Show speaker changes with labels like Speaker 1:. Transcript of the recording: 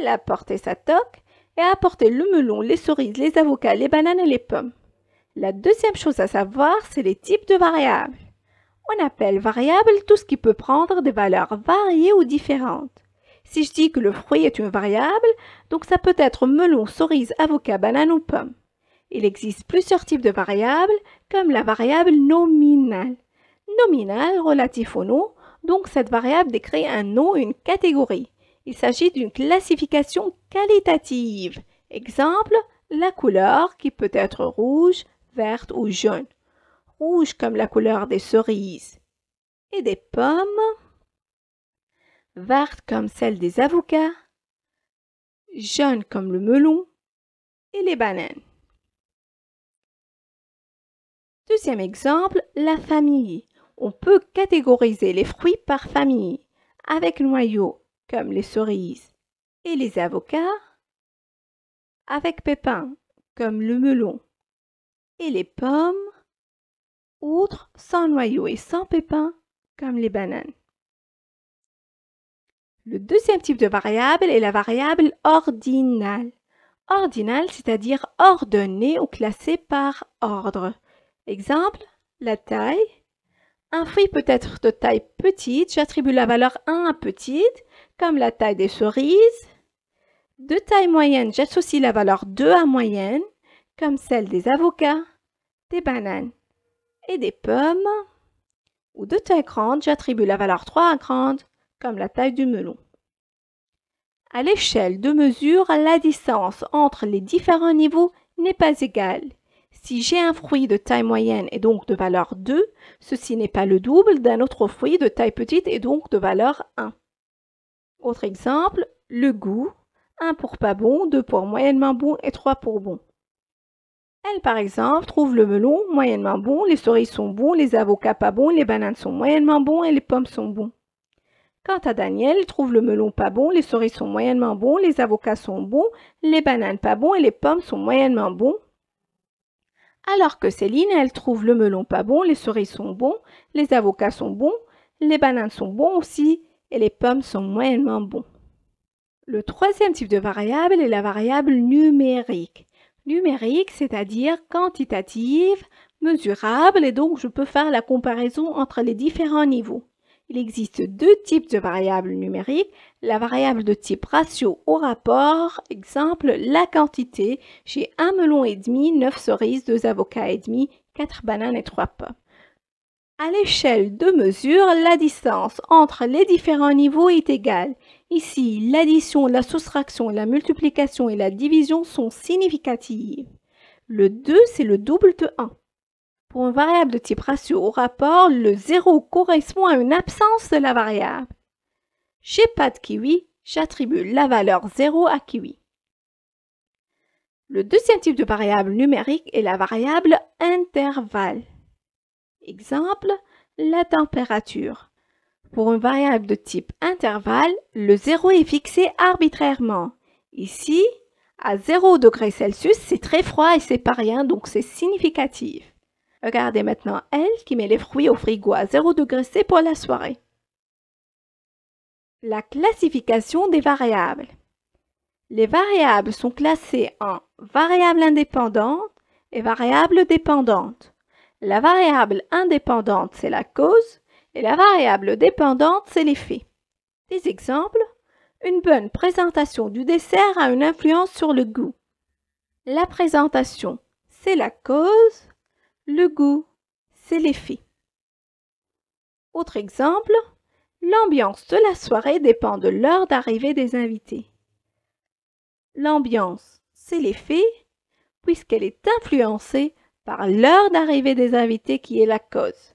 Speaker 1: Elle a apporté sa toque et a apporté le melon, les cerises, les avocats, les bananes et les pommes. La deuxième chose à savoir, c'est les types de variables. On appelle variable tout ce qui peut prendre des valeurs variées ou différentes. Si je dis que le fruit est une variable, donc ça peut être melon, cerise, avocat, banane ou pomme. Il existe plusieurs types de variables, comme la variable nominale. Nominale, relatif au nom, donc cette variable décrit un nom, une catégorie. Il s'agit d'une classification qualitative. Exemple, la couleur qui peut être rouge, verte ou jaune. Rouge comme la couleur des cerises et des pommes. Verte comme celle des avocats. Jaune comme le melon et les bananes. Deuxième exemple, la famille. On peut catégoriser les fruits par famille avec noyau comme les cerises et les avocats, avec pépins, comme le melon et les pommes, autres sans noyau et sans pépins, comme les bananes. Le deuxième type de variable est la variable ordinale. Ordinale, c'est-à-dire ordonnée ou classée par ordre. Exemple, la taille. Un fruit peut être de taille petite, j'attribue la valeur 1 à petite, comme la taille des cerises. De taille moyenne, j'associe la valeur 2 à moyenne, comme celle des avocats, des bananes et des pommes. Ou de taille grande, j'attribue la valeur 3 à grande, comme la taille du melon. À l'échelle de mesure, la distance entre les différents niveaux n'est pas égale. Si j'ai un fruit de taille moyenne et donc de valeur 2, ceci n'est pas le double d'un autre fruit de taille petite et donc de valeur 1. Autre exemple, le goût, un pour pas bon, deux pour moyennement bon et trois pour bon. Elle, par exemple, trouve le melon moyennement bon, les cerises sont bons, les avocats pas bons, les bananes sont moyennement bons et les pommes sont bons. Quant à Daniel, il trouve le melon pas bon, les cerises sont moyennement bons, les avocats sont bons, les bananes pas bons et les pommes sont moyennement bons. Alors que Céline, elle trouve le melon pas bon, les cerises sont bons, les avocats sont bons, les bananes sont bons aussi et les pommes sont moyennement bons. Le troisième type de variable est la variable numérique. Numérique, c'est-à-dire quantitative, mesurable, et donc je peux faire la comparaison entre les différents niveaux. Il existe deux types de variables numériques, la variable de type ratio au rapport, exemple la quantité, j'ai un melon et demi, neuf cerises, deux avocats et demi, quatre bananes et trois pommes. À l'échelle de mesure, la distance entre les différents niveaux est égale. Ici, l'addition, la soustraction, la multiplication et la division sont significatives. Le 2, c'est le double de 1. Pour une variable de type ratio au rapport, le 0 correspond à une absence de la variable. J'ai pas de Kiwi, j'attribue la valeur 0 à Kiwi. Le deuxième type de variable numérique est la variable intervalle. Exemple, la température. Pour une variable de type intervalle, le zéro est fixé arbitrairement. Ici, à 0 degré Celsius, c'est très froid et c'est pas rien, donc c'est significatif. Regardez maintenant elle qui met les fruits au frigo à 0 degré C pour la soirée. La classification des variables. Les variables sont classées en variables indépendantes et variables dépendantes. La variable indépendante, c'est la cause et la variable dépendante, c'est l'effet. Des exemples Une bonne présentation du dessert a une influence sur le goût. La présentation, c'est la cause, le goût, c'est l'effet. Autre exemple, l'ambiance de la soirée dépend de l'heure d'arrivée des invités. L'ambiance, c'est l'effet, puisqu'elle est influencée par l'heure d'arrivée des invités qui est la cause.